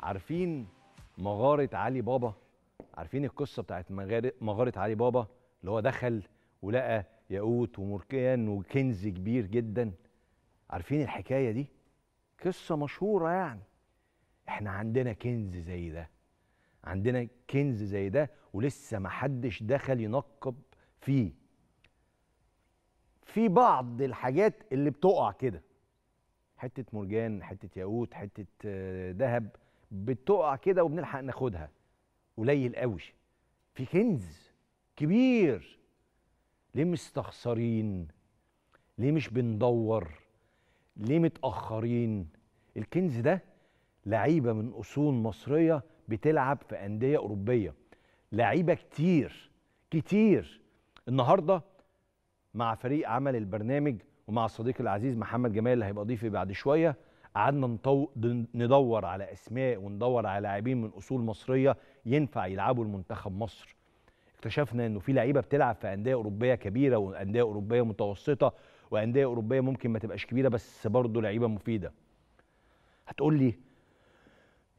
عارفين مغاره علي بابا عارفين القصه بتاعت مغاره علي بابا اللي هو دخل ولقى ياقوت ومركان وكنز كبير جدا عارفين الحكايه دي قصه مشهوره يعني احنا عندنا كنز زي ده عندنا كنز زي ده ولسه محدش دخل ينقب فيه في بعض الحاجات اللي بتقع كده حته مرجان حته ياقوت حته ذهب آه، بتقع كده وبنلحق ناخدها قليل قوي في كنز كبير ليه مستخسرين ليه مش بندور ليه متاخرين الكنز ده لعيبه من اصول مصريه بتلعب في انديه اوروبيه لعيبه كتير كتير النهارده مع فريق عمل البرنامج ومع الصديق العزيز محمد جمال اللي هيبقى ضيفي بعد شويه قعدنا نطو... ندور على اسماء وندور على لاعبين من اصول مصريه ينفع يلعبوا المنتخب مصر اكتشفنا انه في لعيبه بتلعب في انديه اوروبيه كبيره وانديه اوروبيه متوسطه وانديه اوروبيه ممكن ما تبقاش كبيره بس برضه لعيبه مفيده هتقول لي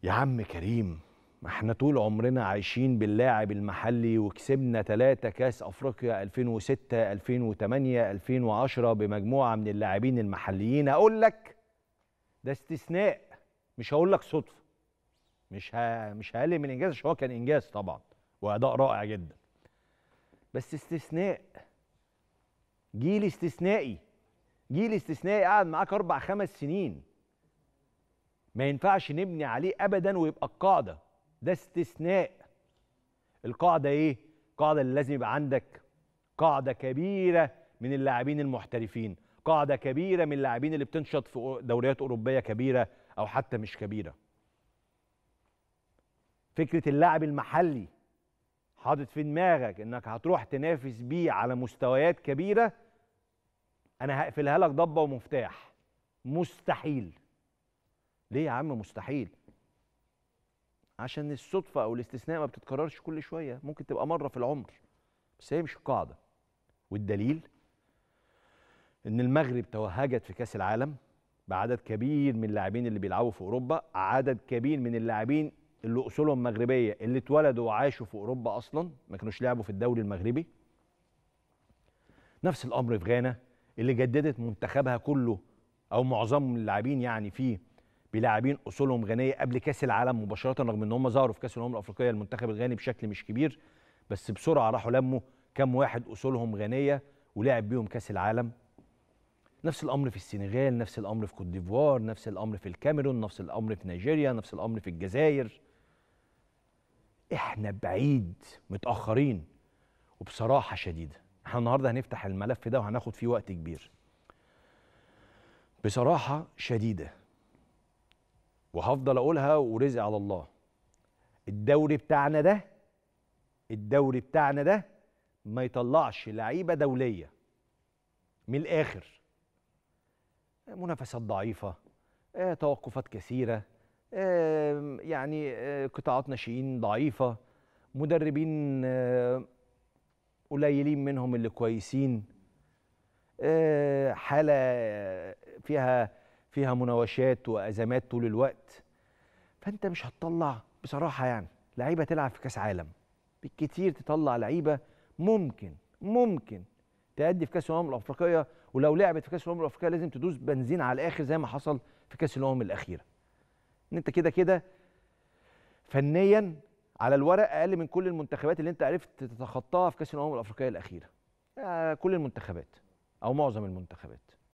يا عم كريم ما احنا طول عمرنا عايشين باللاعب المحلي وكسبنا ثلاثة كاس افريقيا 2006 2008 2010 بمجموعه من اللاعبين المحليين اقول لك ده استثناء مش هقول لك صدفه مش ها مش هقلل من انجاز عشان هو كان انجاز طبعا واداء رائع جدا بس استثناء جيل استثنائي جيل استثنائي قعد معاك اربع خمس سنين ما ينفعش نبني عليه ابدا ويبقى القاعده ده استثناء القاعده ايه القاعده اللي لازم يبقى عندك قاعده كبيره من اللاعبين المحترفين قاعده كبيره من اللاعبين اللي بتنشط في دوريات اوروبيه كبيره او حتى مش كبيره فكره اللاعب المحلي حاطط في دماغك انك هتروح تنافس بيه على مستويات كبيره انا هقفلها لك ضبه ومفتاح مستحيل ليه يا عم مستحيل عشان الصدفه او الاستثناء ما بتتكررش كل شويه ممكن تبقى مره في العمر بس هي مش القاعده والدليل ان المغرب توهجت في كاس العالم بعدد كبير من اللاعبين اللي بيلعبوا في اوروبا عدد كبير من اللاعبين اللي اصولهم مغربيه اللي اتولدوا وعاشوا في اوروبا اصلا ما كانوش لعبوا في الدوري المغربي نفس الامر في غانا اللي جددت منتخبها كله او معظم اللاعبين يعني فيه بلاعبين اصولهم غنيه قبل كاس العالم مباشره رغم ان هم ظهروا في كاس الامم الافريقيه المنتخب الغاني بشكل مش كبير بس بسرعه راحوا لموا كام واحد اصولهم غنيه ولعب بيهم كاس العالم نفس الامر في السنغال نفس الامر في كوت ديفوار نفس الامر في الكاميرون نفس الامر في نيجيريا نفس الامر في الجزائر احنا بعيد متاخرين وبصراحه شديده احنا النهارده هنفتح الملف ده وهناخد فيه وقت كبير بصراحه شديده وهفضل اقولها ورزق على الله الدوري بتاعنا ده الدوري بتاعنا ده ما يطلعش لعيبه دوليه من الاخر منافسات ضعيفه آه، توقفات كثيره آه، يعني آه، قطاعات ناشئين ضعيفه مدربين قليلين منهم اللي كويسين حاله فيها فيها مناوشات وازمات طول الوقت فانت مش هتطلع بصراحه يعني لعيبه تلعب في كاس عالم بالكتير تطلع لعيبه ممكن ممكن تأدي في كاس الامم الافريقيه ولو لعبت في كاس الامم الافريقيه لازم تدوس بنزين على الاخر زي ما حصل في كاس الامم الاخيره ان انت كده كده فنيا على الورق اقل من كل المنتخبات اللي انت عرفت تتخطاها في كاس الامم الافريقيه الاخيره آه، كل المنتخبات او معظم المنتخبات